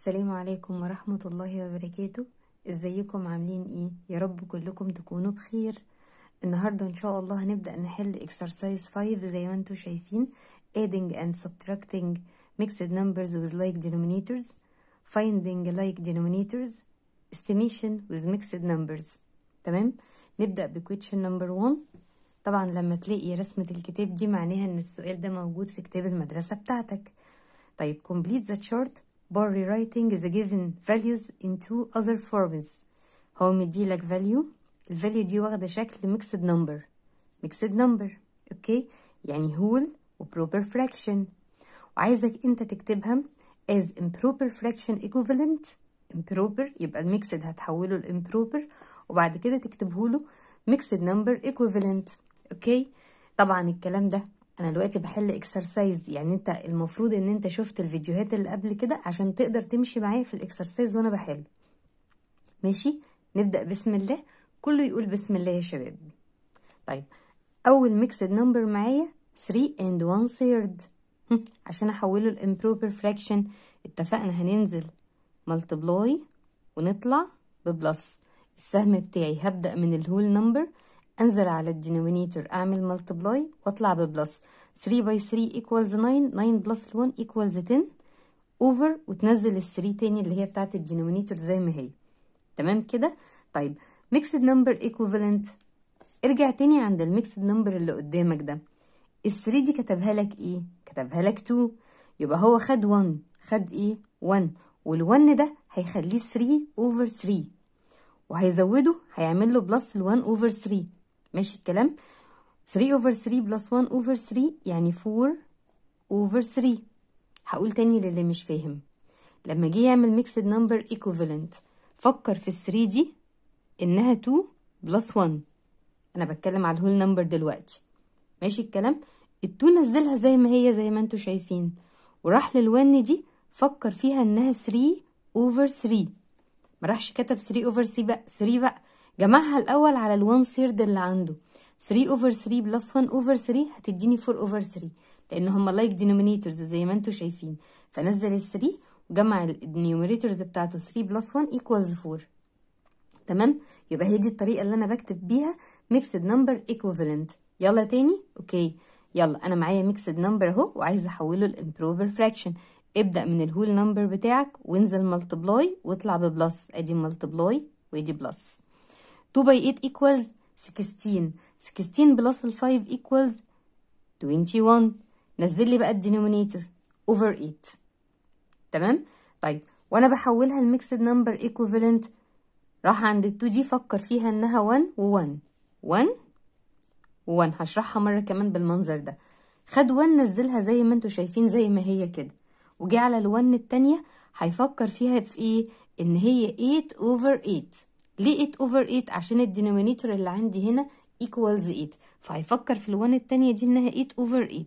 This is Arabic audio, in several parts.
السلام عليكم ورحمة الله وبركاته ازيكم عاملين ايه يا رب كلكم تكونوا بخير النهاردة ان شاء الله هنبدأ نحل اكسرسايز 5 زي ما انتوا شايفين adding and subtracting mixed numbers with like denominators finding like denominators estimation with mixed numbers تمام نبدأ بquestion number 1 طبعا لما تلاقي رسمة الكتاب دي معناها ان السؤال ده موجود في كتاب المدرسة بتاعتك طيب complete the chart by rewriting the given values into other forms هو مديلك value الفاليو دي واخدة شكل mixed number mixed number اوكي يعني whole وproper fraction وعايزك انت تكتبها as improper fraction equivalent improper يبقى الميكسد هتحوله لامبروبر وبعد كده تكتبه له mixed number equivalent اوكي طبعا الكلام ده انا دلوقتي بحل اكسرسايز يعني انت المفروض ان انت شفت الفيديوهات اللي قبل كده عشان تقدر تمشي معايا في الاكسرسايز وانا بحله ماشي نبدا بسم الله كله يقول بسم الله يا شباب طيب اول ميكسد نمبر معايا 3 and 1 third عشان احوله الامبروبر فراكشن اتفقنا هننزل ملتبلاي ونطلع ببلس السهم بتاعي هبدا من الهول نمبر انزل على الدينومينيتور اعمل ملتبلاي واطلع ببلس 3 باي 3 ايكوالز 9 9 بلس 1 ايكوالز 10 اوفر وتنزل ال 3 تاني اللي هي بتاعت الدينومينيتور زي ما هي تمام كده طيب ميكسد نمبر ايكوفالنت ارجع تاني عند الميكسد نمبر اللي قدامك ده ال 3 دي كتبها لك ايه كتبها لك 2 يبقى هو خد 1 خد ايه 1 وال1 ده هيخليه 3 اوفر 3 وهيزوده هيعمل له بلس ال1 اوفر 3 ماشي الكلام 3 over 3 plus 1 over 3 يعني 4 over 3 هقول تاني للي مش فاهم لما جه يعمل mixed number equivalent فكر في 3 دي انها 2 plus 1 انا بتكلم على الهول نمبر دلوقتي ماشي الكلام التو نزلها زي ما هي زي ما انتوا شايفين وراح للون دي فكر فيها انها 3 over 3 ما راحش كتب 3 over 3 بقى 3 بقى جمعها الاول على الوان ثيرد اللي عنده 3 اوفر 3 بلس 1 اوفر 3 هتديني 4 اوفر 3 لان هما لايك دينومينيتورز زي ما انتوا شايفين فنزل ال 3 وجمع النيوميريتورز بتاعته 3 بلس 1 ايكوالز 4 تمام يبقى هي دي الطريقه اللي انا بكتب بيها ميكسد نمبر ايكوفالنت يلا تاني اوكي يلا انا معايا ميكسد نمبر اهو وعايز احوله لامبروبر فراكشن ابدا من الهول نمبر بتاعك وانزل ملتبلاي واطلع ببلس ادي ملتبلاي وادي بلس 2 by 8 equals 16 16 plus 5 equals 21 نزل لي بقى الدينومينيتور over 8 تمام طيب وانا بحولها الميكسد نمبر ايكوفالنت راح عند ال 2 دي فكر فيها انها 1 و1 1 و1 هشرحها مره كمان بالمنظر ده خد 1 نزلها زي ما انتم شايفين زي ما هي كده وجي على ال1 الثانيه هيفكر فيها في ايه ان هي 8 over 8 ليه 8 over 8 عشان الدينومينيتور اللي عندي هنا ايكوالز 8 فهيفكر في ال1 التانية دي انها 8 over 8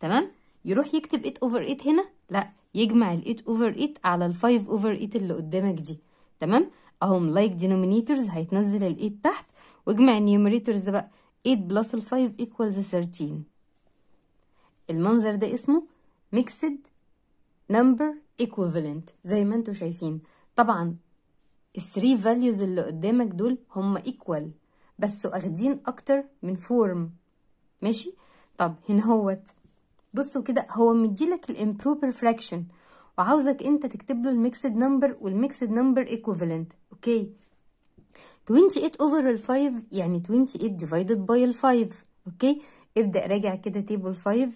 تمام يروح يكتب 8 over 8 هنا لا يجمع ال 8 over 8 على ال 5 over 8 اللي قدامك دي تمام اهو لايك دينومينيتورز هيتنزل ال 8 تحت واجمع النيوميريتورز ده بقى 8 بلس ال 5 ايكوالز 13 المنظر ده اسمه mixed number equivalent زي ما انتوا شايفين طبعا الثري فاليوز اللي قدامك دول هم ايكوال بس واخدين اكتر من فورم ماشي طب هنا هوت بصوا كده هو مديلك الامبروبر فراكشن وعاوزك انت تكتب له الميكسد نمبر والميكسد نمبر ايكوفالنت اوكي 28 over ال 5 يعني 28 divided by ال 5 اوكي ابدأ راجع كده تيبل 5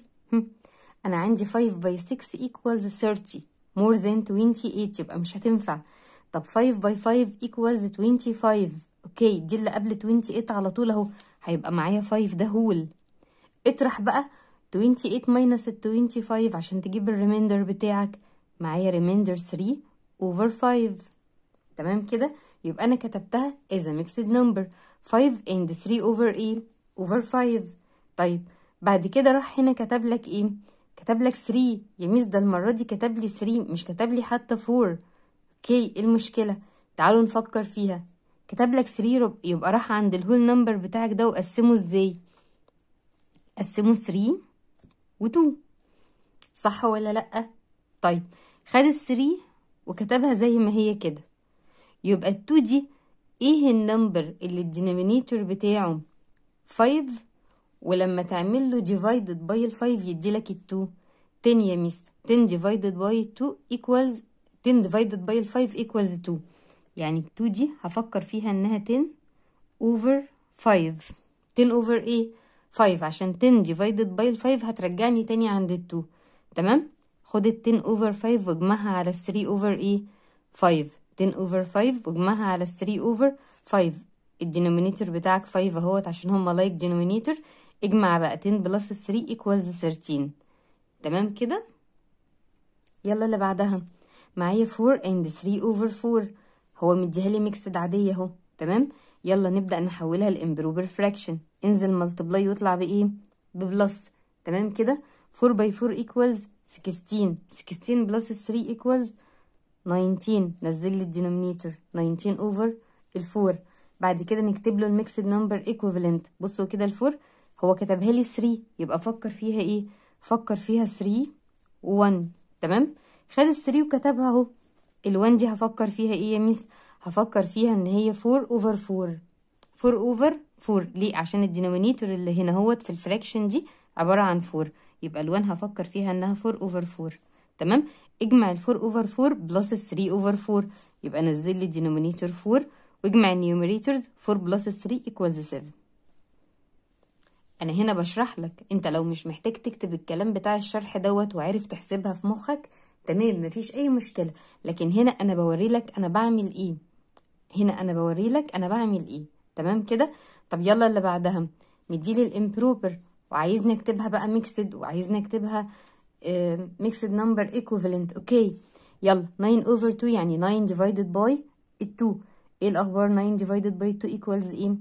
انا عندي 5 by 6 equals 30 more than 28 يبقى مش هتنفع طب 5 باي 5 ايكوالز 25 اوكي دي اللي قبل 28 على طول اهو هيبقى معايا 5 ده هول اطرح بقى 28 ماينس 25 عشان تجيب الريميندر بتاعك معايا ريميندر 3 اوفر 5 تمام كده يبقى انا كتبتها از a mixed number 5 اند 3 اوفر ايه اوفر 5 طيب بعد كده راح هنا كتب لك ايه كتب لك 3 يا ميس ده المره دي كتب لي 3 مش كتب لي حتى 4 اوكي ايه المشكله تعالوا نفكر فيها كتب لك سري يبقى راح عند الهول نمبر بتاعك ده وقسمه ازاي قسمه 3 و2 صح ولا لا طيب خد السري وكتبها زي ما هي كده يبقى التو دي ايه النمبر اللي الدينومينيتور بتاعه 5 ولما تعمل له ديفايدد باي ال 5 يديلك ال 2 10 يا ميس 10 ديفايدد باي 2 ايكوالز 10 divided by 5 equals 2 يعني 2 دي هفكر فيها انها 10 over 5 10 over ايه 5 عشان 10 divided by 5 هترجعني تاني عند 2 تمام خد 10 over 5 واجمعها على 3 over ايه 5 10 over 5 واجمعها على 3 over 5 الدينومينيتور بتاعك 5 اهوت عشان هما لايك like دينومينيتور اجمع بقى 10 بلس 3 equals 13 تمام كده يلا اللي بعدها معايا 4 and 3 over 4 هو مديها لي ميكسد عادية اهو تمام يلا نبدأ نحولها لامبروبر فراكشن انزل ملتبلاي ويطلع بايه ببلس تمام كده 4 by 4 equals 16 16 plus 3 equals 19 نزل لي الدينومينيتور 19 over 4 بعد كده نكتب له الميكسد نمبر ايكوفالنت بصوا كده 4 هو كتبها لي 3 يبقى فكر فيها ايه فكر فيها 3 و1 تمام خد السري وكتبها اهو الوان دي هفكر فيها ايه يا ميس هفكر فيها ان هي فور اوفر فور فور اوفر فور ليه عشان الدينومينيتور اللي هنا هوت في الفراكشن دي عباره عن فور يبقى الوان هفكر فيها انها فور اوفر فور تمام اجمع الفور اوفر فور بلس 3 اوفر فور يبقى نزل لي الدينومينيتور فور واجمع النيوميريتورز فور بلس الثري ايكوالز سيفن انا هنا بشرح لك انت لو مش محتاج تكتب الكلام بتاع الشرح دوت وعارف تحسبها في مخك تمام مفيش اي مشكله لكن هنا انا بوري لك انا بعمل ايه هنا انا بوري لك انا بعمل ايه تمام كده طب يلا اللي بعدها مديلي الامبروبر وعايزني اكتبها بقى ميكسد وعايزني اكتبها ميكسد نمبر ايكوفالنت اوكي يلا 9 اوفر 2 يعني 9 ديفايدد باي 2 ايه الاخبار 9 ديفايدد باي 2 ايكوالز ايه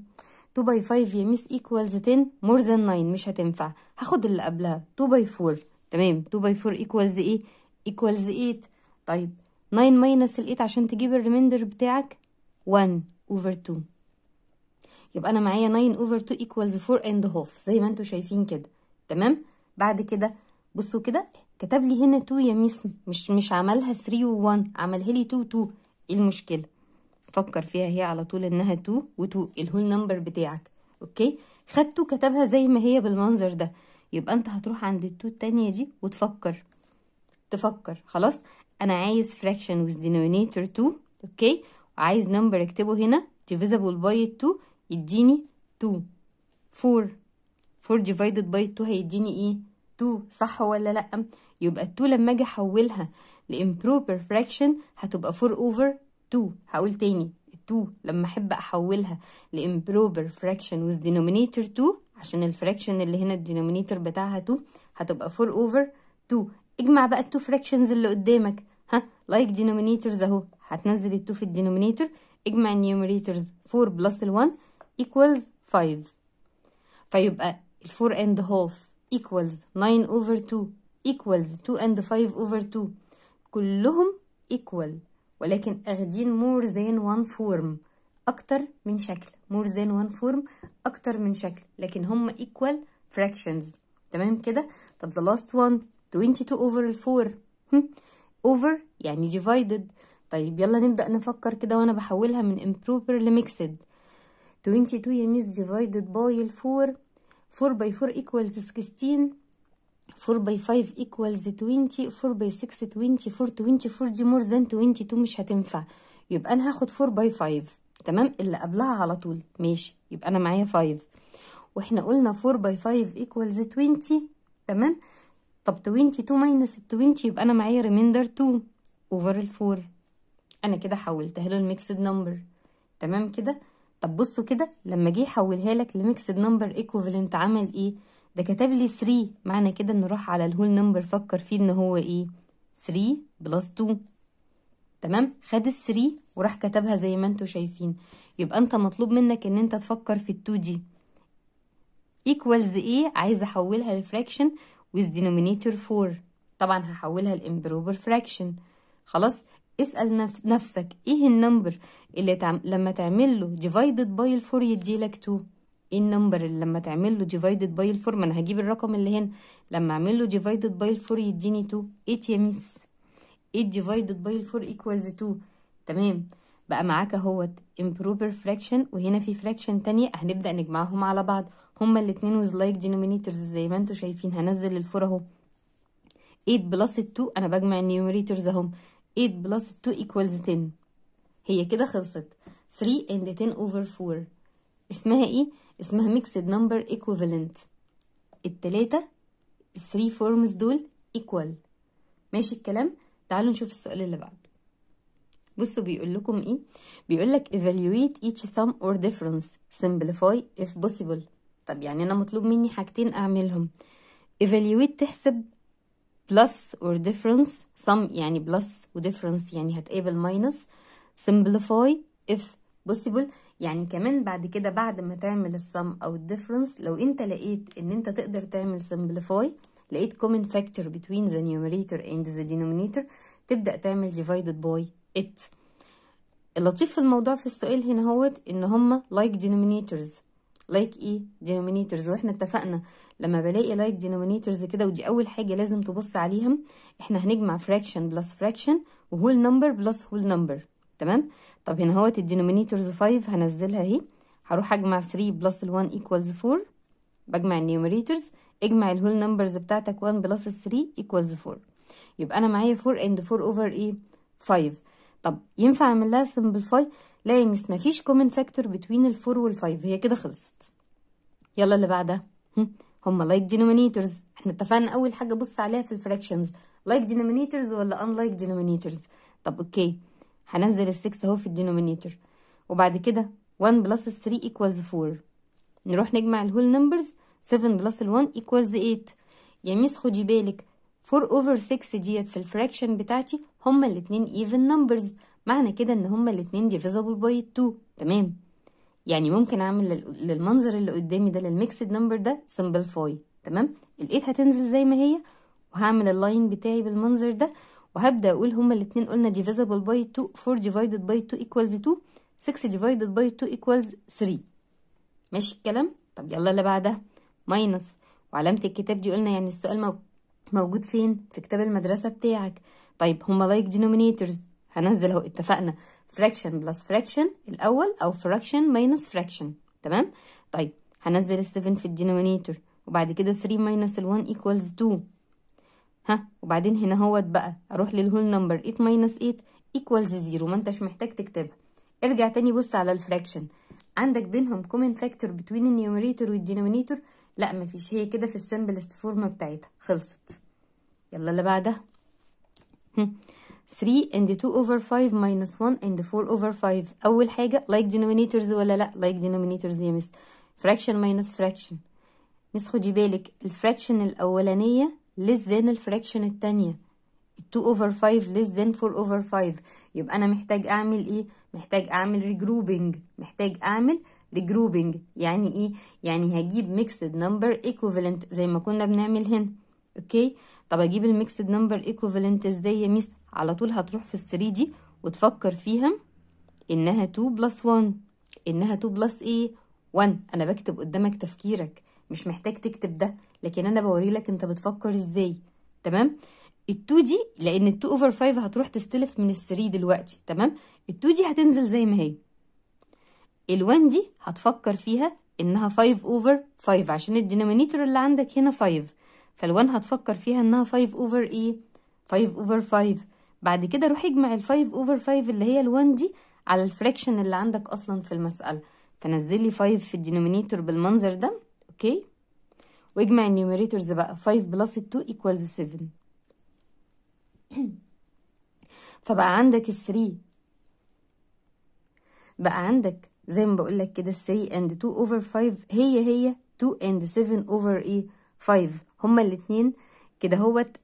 2 باي 5 يا ميس ايكوالز 10 مور ذان 9 مش هتنفع هاخد اللي قبلها 2 باي 4 تمام 2 باي 4 ايكوالز ايه equals 8 طيب 9 minus ال 8 عشان تجيب الريميندر بتاعك 1 over 2 يبقى انا معايا 9 over 2 equals 4 and half زي ما انتوا شايفين كده تمام بعد كده بصوا كده كتب لي هنا 2 يا ميس مش مش عملها 3 و1 عملها لي 2 2 ايه المشكله فكر فيها هي على طول انها 2 و2 الهول نمبر بتاعك اوكي خدته كتبها زي ما هي بالمنظر ده يبقى انت هتروح عند التو التانية دي وتفكر تفكر خلاص انا عايز fraction with denominator 2 اوكي وعايز number اكتبه هنا divisible by 2 يديني 2 4 4 divided by 2 هيديني ايه 2 صح ولا لا يبقى 2 لما اجي احولها لامبروبر فراكشن هتبقى 4 اوفر 2 هقول تاني 2 لما احب احولها لامبروبر فراكشن with denominator 2 عشان الفراكشن اللي هنا الدينومينيتور بتاعها 2 هتبقى 4 اوفر 2 اجمع بقى التو فراكشنز اللي قدامك ها لايك دينومينيتورز اهو هتنزل التو في الدينومينيتور اجمع النيوميريتورز 4 بلس ال1 ايكوالز 5 فيبقى ال 4 اند هاف ايكوالز 9 اوفر 2 ايكوالز 2 اند 5 اوفر 2 كلهم ايكوال ولكن اخدين مور ذان 1 فورم اكتر من شكل مور ذان 1 فورم اكتر من شكل لكن هم ايكوال فراكشنز تمام كده طب ذا لاست 1 22 over 4 hmm? over يعني divided طيب يلا نبدأ نفكر كده وأنا بحولها من improper mixed 22 يا ميس divided by 4 4 by 4 equals 16 4 by 5 equals 20 4 by 6 24 24 دي more than 22 مش هتنفع يبقى أنا هاخد 4 by 5 تمام اللي قبلها على طول ماشي يبقى أنا معايا 5 واحنا قلنا 4 by 5 equals 20 تمام طب 22 ماينس 20 يبقى انا معايا ريميندر 2 اوفر ال 4 انا كده حولتها له الميكسد نمبر تمام كده طب بصوا كده لما جه يحولها لك لميكسد نمبر ايكوفالنت عمل ايه ده كتب لي 3 معنى كده انه راح على الهول نمبر فكر فيه ان هو ايه 3 بلس 2 تمام خد ال 3 وراح كتبها زي ما انتم شايفين يبقى انت مطلوب منك ان انت تفكر في ال 2 دي ايكوالز ايه عايز احولها لفراكشن with denominator 4 طبعا هحولها improper fraction خلاص اسأل نفسك ايه النمبر اللي تعم... لما تعمل له divided by يدي يديلك 2 ايه النمبر اللي لما تعمل له divided by 4 ما انا هجيب الرقم اللي هنا لما اعمل له divided by 4 يديني 2 ايه يا ميس divided by 4 equals 2 تمام بقى معاك اهوت improper fraction وهنا في fraction تانية هنبدأ نجمعهم على بعض هما الاتنين ويز لايك دينومينيتورز زي ما انتوا شايفين هنزل الفور اهو 8 بلس 2 انا بجمع النيوميريتورز اهم 8 بلس 2 ايكوالز 10 هي كده خلصت 3 اند 10 اوفر 4 اسمها ايه اسمها ميكسد نمبر ايكوفالنت التلاتة 3 فورمز دول ايكوال ماشي الكلام تعالوا نشوف السؤال اللي بعد بصوا بيقول لكم ايه بيقول لك evaluate each sum or difference simplify if possible طب يعني انا مطلوب مني حاجتين اعملهم evaluate تحسب plus or difference sum يعني plus و difference يعني هتقابل minus simplify if possible يعني كمان بعد كده بعد ما تعمل السم او الديفرنس لو انت لقيت ان انت تقدر تعمل simplify لقيت common factor between the numerator and the denominator تبدأ تعمل divided by it اللطيف في الموضوع في السؤال هنا هوت ان هما like denominators لايك ايه دينومينيتورز واحنا اتفقنا لما بلاقي لايك دينومينيتورز كده ودي اول حاجه لازم تبص عليهم احنا هنجمع فراكشن بلس فراكشن وهول نمبر بلس هول نمبر تمام طب هنا اهوت الدينومينيتورز 5 هنزلها اهي هروح اجمع 3 بلس ال1 ايكوالز 4 بجمع النيوميريتورز اجمع الهول نمبرز بتاعتك 1 بلس 3 ايكوالز 4 يبقى انا معايا 4 اند 4 اوفر ايه 5 طب ينفع اعمل لها سمبلفاي لا يا ميس مفيش كومن فاكتور بتوين الفور والفايف هي كده خلصت يلا اللي بعدها هم لايك دينومينيتورز احنا اتفقنا اول حاجه بص عليها في الفراكشنز لايك دينومينيتورز ولا ان لايك دينومينيتورز طب اوكي هنزل ال 6 اهو في الدينومينيتور وبعد كده 1 بلس 3 ايكوالز 4 نروح نجمع الهول نمبرز 7 بلس 1 ايكوالز 8 يا ميس خدي بالك 4 اوفر 6 ديت في الفراكشن بتاعتي هما الاثنين ايفن نمبرز معنى كده ان هما الاتنين divisible by 2 تمام يعني ممكن اعمل للمنظر اللي قدامي ده للميكسد نمبر ده سمبل simplify تمام ال هتنزل زي ما هي وهعمل اللاين بتاعي بالمنظر ده وهبدا اقول هما الاتنين قلنا divisible by 2 4 divided by 2 equals 2 6 divided by 2 equals 3 ماشي الكلام طب يلا اللي بعدها ماينس وعلامة الكتاب دي قلنا يعني السؤال موجود فين في كتاب المدرسة بتاعك طيب هما لايك like denominators هنزل اهو اتفقنا فراكشن بلس فراكشن الاول او فراكشن ماينس فراكشن تمام طيب هنزل ال 7 في الدينومينيتور وبعد كده 3 ماينس ال 1 ايكوالز 2 ها وبعدين هنا اهوت بقى اروح للهول نمبر 8 ماينس 8 ايكوالز 0 ما انتش محتاج تكتبها ارجع تاني بص على الفراكشن عندك بينهم كومن فاكتور بتوين النيوميريتور والدينومينيتور لا مفيش هي كده في السمبلست فورمه بتاعتها خلصت يلا اللي بعدها 3 and 2 over 5 minus 1 and 4 over 5 أول حاجة like denominators ولا لأ like denominators يا مس fraction minus fraction مس خدي بالك الفراكشن الأولانية less than الفراكشن التانية 2 over 5 less than 4 over 5 يبقى أنا محتاج أعمل إيه؟ محتاج أعمل regrouping محتاج أعمل regrouping يعني إيه؟ يعني هجيب mixed number equivalent زي ما كنا بنعمل هنا أوكي؟ طب أجيب الميكسد نمبر إيكوفالنت إزاي يا ميس؟ على طول هتروح في الثري دي وتفكر فيها انها 2 بلس 1 انها 2 بلس ايه 1 انا بكتب قدامك تفكيرك مش محتاج تكتب ده لكن انا بوري لك انت بتفكر ازاي تمام ال2 دي لان ال2 اوفر 5 هتروح تستلف من ال3 دلوقتي تمام ال2 دي هتنزل زي ما هي ال1 دي هتفكر فيها انها 5 اوفر 5 عشان الدينومينيتور اللي عندك هنا 5 فال1 هتفكر فيها انها 5 اوفر ايه 5 اوفر 5 بعد كده روح اجمع 5 اوفر 5 اللي هي 1 دي على الفراكشن اللي عندك اصلا في المسألة فنزلي 5 في الدينومينيتور بالمنظر ده اوكي واجمع النيوميريتورز بقى 5 بلس 2 ايكوالز 7 فبقى عندك ال 3 بقى عندك زي ما بقول لك كده 3 and 2 over 5 هي هي 2 and 7 over ايه 5 هما الاثنين كده هوت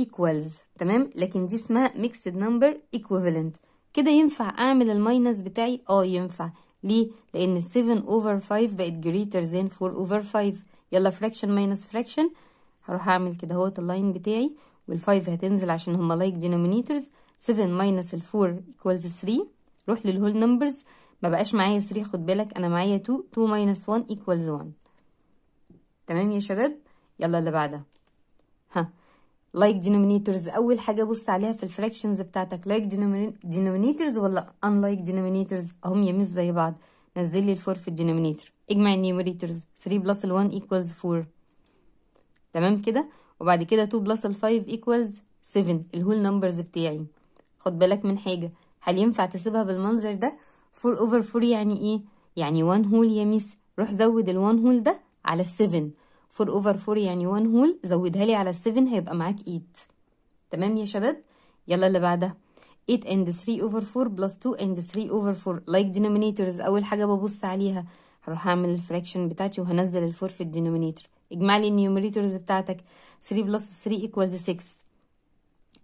equals تمام لكن دي اسمها mixed number equivalent كده ينفع اعمل الماينس بتاعي اه ينفع ليه لان 7 over 5 بقت greater than 4 over 5 يلا fraction minus fraction هروح اعمل كده اهوت اللاين بتاعي وال5 هتنزل عشان هما like denominators 7 minus 4 equals 3 روح للهول نمبرز ما بقاش معايا 3 خد بالك انا معايا 2 2 minus 1 equals 1 تمام يا شباب يلا اللي بعدها ها لايك دينومينيتورز اول حاجه بص عليها في الفراكشنز بتاعتك لايك دينومينيتورز ولا ان لايك دينومينيتورز هم يا مش زي بعض نزل لي الفور في الدينومينيتور اجمع النيوميريتورز 3 بلس ال 1 ايكوالز 4 تمام كده وبعد كده 2 بلس ال 5 ايكوالز 7 الهول نمبرز بتاعي خد بالك من حاجه هل ينفع تسيبها بالمنظر ده 4 اوفر 4 يعني ايه يعني 1 هول يا ميس روح زود ال 1 هول ده على ال 7 4 اوفر 4 يعني 1 هول زودها لي على 7 هيبقى معاك 8 تمام يا شباب يلا اللي بعدها 8 and 3 over 4 plus 2 and 3 over 4 like denominators اول حاجه ببص عليها هروح اعمل الفراكشن بتاعتي وهنزل ال 4 في الدينومينيتور اجمع لي النيوميريتورز بتاعتك 3 plus 3 equals 6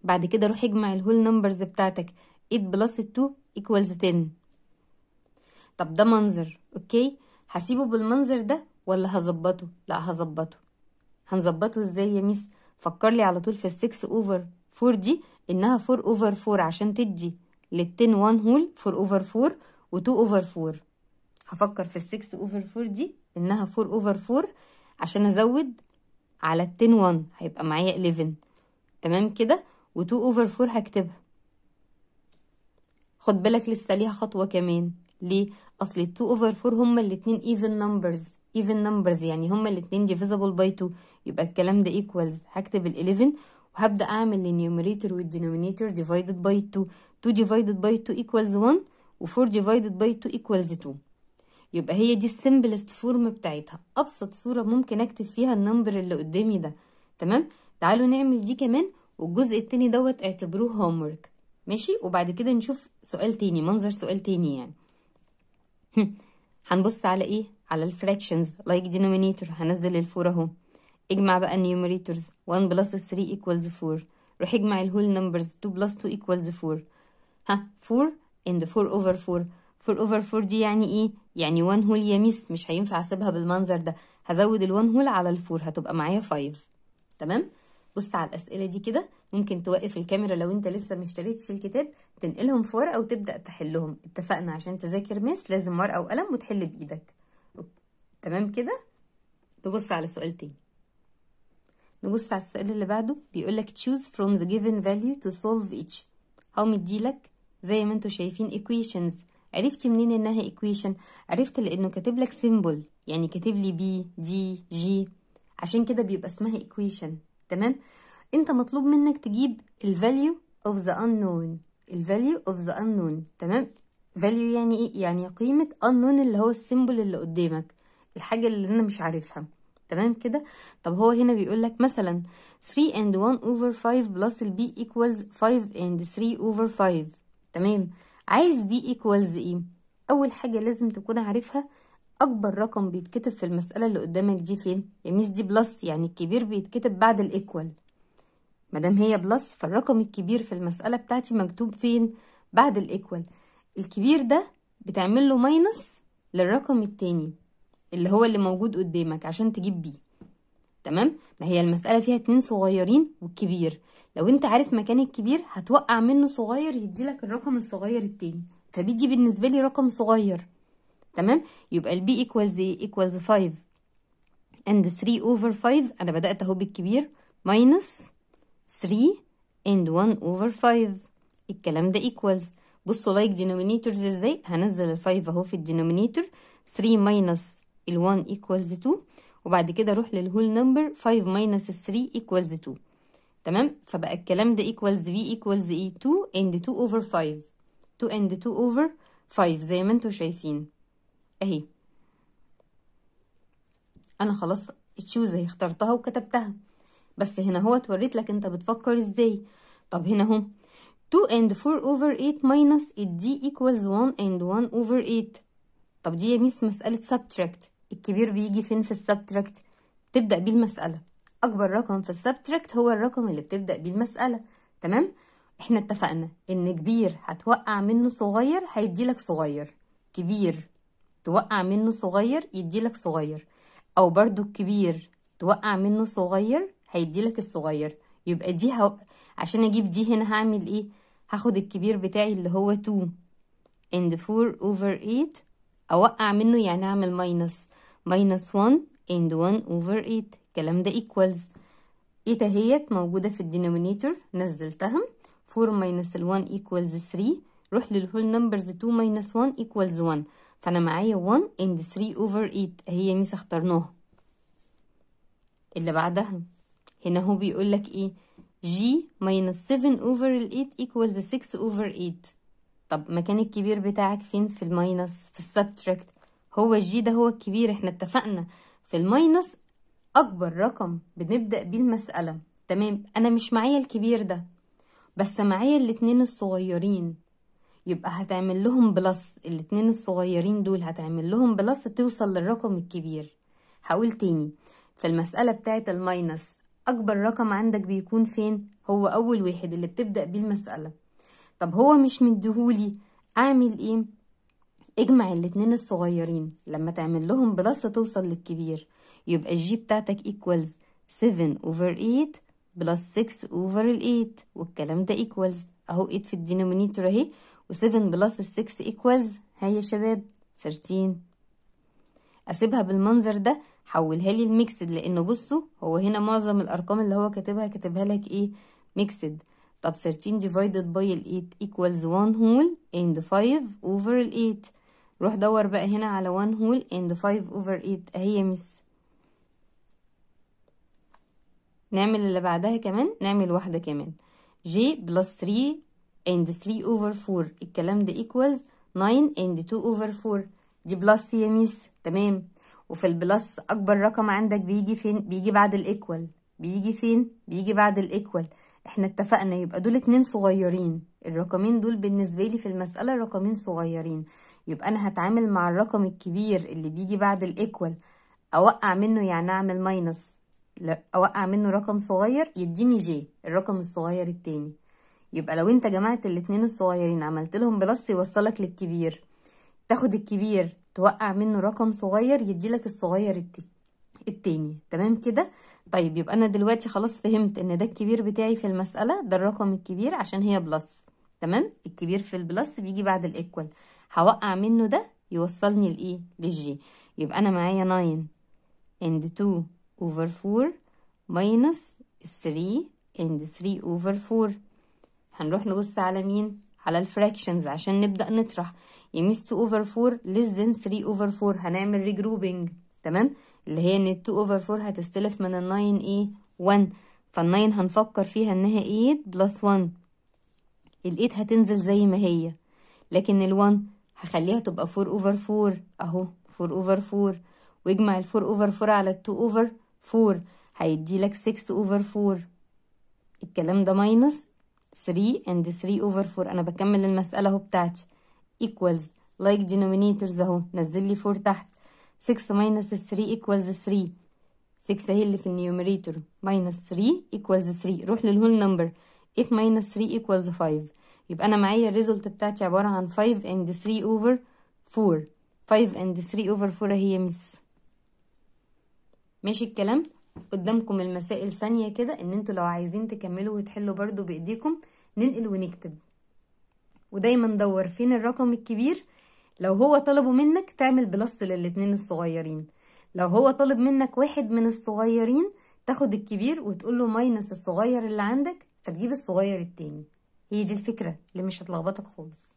بعد كده روح اجمع الهول نمبرز بتاعتك 8 plus 2 equals 10 طب ده منظر اوكي هسيبه بالمنظر ده ولا هظبطه لا هظبطه هنظبطه ازاي يا ميس فكر لي على طول في 6 اوفر 4 دي انها 4 اوفر 4 عشان تدي لل 10 1 هول 4 اوفر 4 و 2 اوفر 4 هفكر في 6 اوفر 4 دي انها 4 اوفر 4 عشان ازود على ال 10 1 هيبقى معايا 11 تمام كده و 2 اوفر 4 هكتبها خد بالك لسه ليها خطوه كمان ليه اصل ال 2 اوفر 4 هما الاثنين ايفن نمبرز even numbers يعني هما الاتنين divisible by 2 يبقى الكلام ده equals هكتب ال 11 وهبدأ أعمل النيوميريتور والدينومينيتور divided by 2 2 divided by 2 equals 1 و 4 divided by 2 equals 2 يبقى هي دي السمبلست فورم بتاعتها أبسط صورة ممكن أكتب فيها النمبر اللي قدامي ده تمام تعالوا نعمل دي كمان والجزء التاني دوت اعتبروه ورك ماشي وبعد كده نشوف سؤال تاني منظر سؤال تاني يعني هنبص على ايه على الفراكشنز like denominator هنزل الفور اهو اجمع بقى النيومريتورز 1 بلس 3 equals 4 روح اجمع الهول numbers 2 بلس 2 equals 4 ها 4 and 4 over 4 4 over 4 دي يعني ايه يعني 1 هول يا ميس مش هينفع اسيبها بالمنظر ده هزود ال1 هول على ال4 هتبقى معايا 5 تمام بص على الاسئله دي كده ممكن توقف الكاميرا لو انت لسه ما اشتريتش الكتاب تنقلهم في ورقه وتبدا تحلهم اتفقنا عشان تذاكر ميس لازم ورقه وقلم وتحل بايدك تمام كده نبص على سؤال تاني نبص على السؤال اللي بعده بيقولك choose from the given value to solve each هو مديلك زي ما انتوا شايفين equations عرفتي منين انها equation عرفت لانه كاتب لك symbol يعني كاتب لي بي دي جي عشان كده بيبقى اسمها equation تمام انت مطلوب منك تجيب ال value of the unknown ال value of the unknown تمام value يعني ايه يعني قيمة unknown اللي هو السيمبل اللي قدامك الحاجة اللي أنا مش عارفها تمام كده طب هو هنا بيقول لك مثلا 3 and 1 over 5 plus b equals 5 and 3 over 5 تمام عايز b equals ايه اول حاجه لازم تكون عارفها اكبر رقم بيتكتب في المساله اللي قدامك دي فين يا ميس دي بلس يعني الكبير بيتكتب بعد الايكوال مادام هي بلس فالرقم الكبير في المساله بتاعتي مكتوب فين بعد الايكوال الكبير ده بتعمل له ماينس للرقم التاني اللي هو اللي موجود قدامك عشان تجيب بيه تمام ما هي المسألة فيها اتنين صغيرين وكبير لو انت عارف مكان الكبير هتوقع منه صغير يديلك الرقم الصغير التاني فبيجي بالنسبة لي رقم صغير تمام يبقى البي ايكوالز ايه ايكوالز 5 اند 3 اوفر 5 انا بدأت اهو بالكبير ماينس 3 اند 1 اوفر 5 الكلام ده ايكوالز بصوا لايك دينومينيتورز ازاي هنزل ال 5 اهو في الدينومينيتور 3 ماينس ال1 equals 2 وبعد كده اروح للهول نمبر 5 minus 3 equals 2 تمام فبقى الكلام ده equals b equals ايه e 2 and 2 over 5 2 and 2 over 5 زي ما انتوا شايفين اهي انا خلاص اتشوز اهي اخترتها وكتبتها بس هنا هو اتوريت لك انت بتفكر ازاي طب هنا اهو 2 and 4 over 8 minus d equals 1 and 1 over 8 طب دي يا ميس مسألة subtract الكبير بيجي فين في السبتراكت تبدأ بيه المسألة أكبر رقم في السبتراكت هو الرقم اللي بتبدأ بيه المسألة تمام احنا اتفقنا ان كبير هتوقع منه صغير هيديلك صغير كبير توقع منه صغير يديلك صغير او برضو الكبير توقع منه صغير هيديلك الصغير يبقى دي هو... عشان اجيب دي هنا هعمل ايه هاخد الكبير بتاعي اللي هو 2 and 4 over 8 اوقع منه يعني اعمل ماينس minus 1 and 1 over 8 الكلام ده equals 8 ايه اهيت موجودة في الدينومينيتور نزلتهم 4 minus 1 equals 3 روح للهول نمبرز 2 minus 1 equals 1 فأنا معايا 1 and 3 over 8 هي ميسة اخترناها اللي بعدها هنا هو بيقول لك ايه g minus 7 over 8 equals 6 over 8 طب مكان الكبير بتاعك فين في الماينس في السبتراكت هو الجي ده هو الكبير احنا اتفقنا في الماينس اكبر رقم بنبدأ بيه المسألة تمام انا مش معايا الكبير ده بس معايا الاتنين الصغيرين يبقى هتعمل لهم بلس الاتنين الصغيرين دول هتعمل لهم بلس توصل للرقم الكبير هقول تاني في المسألة بتاعت الماينس أكبر رقم عندك بيكون فين هو أول واحد اللي بتبدأ بيه المسألة طب هو مش مديهولي أعمل إيه اجمع الاتنين الصغيرين لما تعمل لهم بلس توصل للكبير يبقى الجي بتاعتك equals 7 over 8 بلس 6 over 8 والكلام ده equals اهو 8 في الدينومينيتور اهي و7 بلس 6 equals هيا يا شباب 13 اسيبها بالمنظر ده حولها لي الميكسد لانه بصوا هو هنا معظم الارقام اللي هو كاتبها كاتبها لك ايه ميكسد طب 13 divided by 8 equals 1 whole and 5 over 8 روح دور بقى هنا على 1 هول اند 5 اوفر 8 اهي يا مس نعمل اللي بعدها كمان نعمل واحدة كمان جي بلس 3 اند 3 اوفر 4 الكلام ده ايكوالز 9 اند 2 اوفر 4 دي بلس يا ميس تمام وفي البلس اكبر رقم عندك بيجي فين بيجي بعد الايكوال بيجي فين بيجي بعد الايكوال احنا اتفقنا يبقى دول اتنين صغيرين الرقمين دول بالنسبه لي في المساله رقمين صغيرين يبقى انا هتعامل مع الرقم الكبير اللي بيجي بعد الايكوال اوقع منه يعني اعمل ماينس اوقع منه رقم صغير يديني جي الرقم الصغير التاني يبقى لو انت جمعت الاتنين الصغيرين عملت لهم بلس يوصلك للكبير تاخد الكبير توقع منه رقم صغير يديلك الصغير التاني تمام كده طيب يبقى انا دلوقتي خلاص فهمت ان ده الكبير بتاعي في المسألة ده الرقم الكبير عشان هي بلس تمام الكبير في البلس بيجي بعد الايكوال هوقع منه ده يوصلني لإيه للجي يبقى أنا معايا 9 and 2 over 4 minus 3 and 3 over 4 هنروح نبص على مين على الفراكشنز عشان نبدأ نطرح يميس 2 over 4 less than 3 over 4 هنعمل regrouping تمام اللي هي ان 2 over 4 هتستلف من ال 9 ايه 1 فال 9 هنفكر فيها انها 8 إيه؟ plus 1 ال 8 هتنزل زي ما هي لكن ال 1 هخليها تبقى فور اوفر فور اهو فور اوفر فور واجمع الفور اوفر فور على التو اوفر فور هيديلك 6 اوفر 4 الكلام ده ماينس 3 and 3 اوفر 4 انا بكمل المساله اهو بتاعتي equals like denominators اهو نزل لي 4 تحت 6 minus 3 equals 3 6 اهي اللي في النيوميريتور minus 3 equals 3 روح للهول نمبر 8 minus 3 equals 5 يبقى انا معايا الريزلت بتاعتي عباره عن 5 and 3 over 4 5 and 3 over 4 هي مس ماشي الكلام قدامكم المسائل ثانيه كده ان انتوا لو عايزين تكملوا وتحلوا برضو بايديكم ننقل ونكتب ودايما دور فين الرقم الكبير لو هو طلبه منك تعمل بلس للاتنين الصغيرين لو هو طلب منك واحد من الصغيرين تاخد الكبير وتقول له ماينس الصغير اللي عندك فتجيب الصغير التاني هي دي الفكرة اللي مش هتلخبطك خالص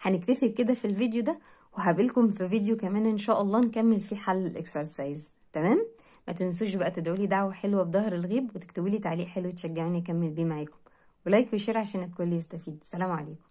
هنكتفي بكده في الفيديو ده وهقابلكم في فيديو كمان ان شاء الله نكمل فيه حل الاكسرسايز تمام ما تنسوش بقى تدعولي دعوه حلوه بظهر الغيب وتكتبولي تعليق حلو تشجعوني اكمل بيه معاكم ولايك وشير عشان الكل يستفيد سلام عليكم